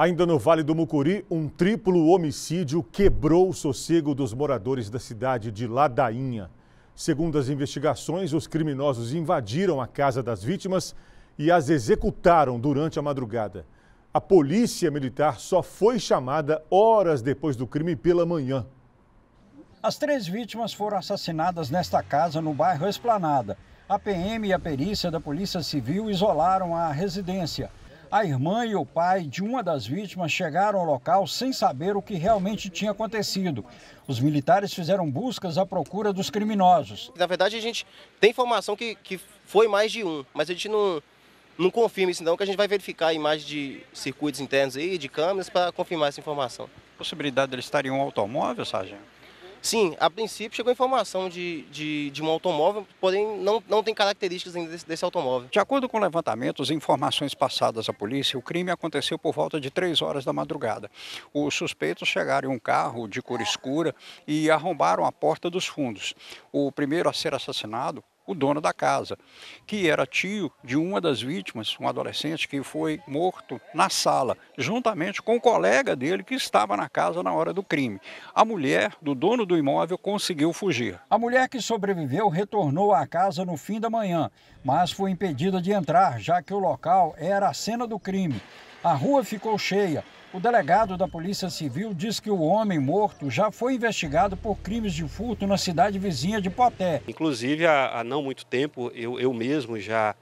Ainda no Vale do Mucuri, um triplo homicídio quebrou o sossego dos moradores da cidade de Ladainha. Segundo as investigações, os criminosos invadiram a casa das vítimas e as executaram durante a madrugada. A polícia militar só foi chamada horas depois do crime pela manhã. As três vítimas foram assassinadas nesta casa no bairro Esplanada. A PM e a perícia da Polícia Civil isolaram a residência. A irmã e o pai de uma das vítimas chegaram ao local sem saber o que realmente tinha acontecido. Os militares fizeram buscas à procura dos criminosos. Na verdade, a gente tem informação que, que foi mais de um, mas a gente não, não confirma isso não, que a gente vai verificar imagens de circuitos internos aí, de câmeras, para confirmar essa informação. Possibilidade de eles estarem em um automóvel, Sargento? Sim, a princípio chegou informação de, de, de um automóvel, porém não, não tem características ainda desse, desse, automóvel. De acordo com levantamentos e informações passadas à polícia, o crime aconteceu por volta de 3 horas da madrugada. Os suspeitos chegaram em um carro de cor escura e arrombaram a porta dos fundos. O primeiro a ser assassinado o dono da casa, que era tio de uma das vítimas, um adolescente que foi morto na sala, juntamente com o um colega dele que estava na casa na hora do crime. A mulher do dono do imóvel conseguiu fugir. A mulher que sobreviveu retornou à casa no fim da manhã, mas foi impedida de entrar, já que o local era a cena do crime. A rua ficou cheia o delegado da Polícia Civil diz que o homem morto já foi investigado por crimes de furto na cidade vizinha de Poté. Inclusive, há, há não muito tempo, eu, eu mesmo já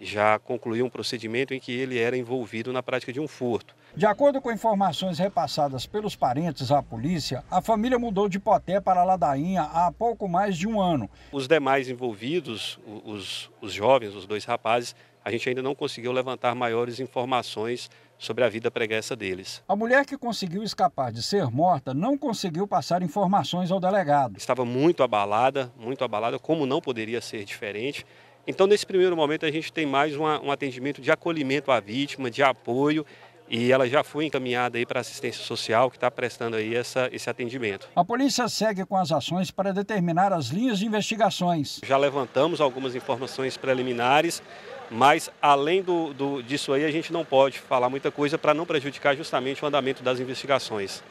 já concluí um procedimento em que ele era envolvido na prática de um furto. De acordo com informações repassadas pelos parentes à polícia, a família mudou de Poté para Ladainha há pouco mais de um ano. Os demais envolvidos, os, os jovens, os dois rapazes, a gente ainda não conseguiu levantar maiores informações sobre a vida pregressa deles. A mulher que conseguiu escapar de ser morta não conseguiu passar informações ao delegado. Estava muito abalada, muito abalada, como não poderia ser diferente. Então, nesse primeiro momento, a gente tem mais uma, um atendimento de acolhimento à vítima, de apoio e ela já foi encaminhada aí para assistência social que está prestando aí essa, esse atendimento. A polícia segue com as ações para determinar as linhas de investigações. Já levantamos algumas informações preliminares mas, além do, do, disso aí, a gente não pode falar muita coisa para não prejudicar justamente o andamento das investigações.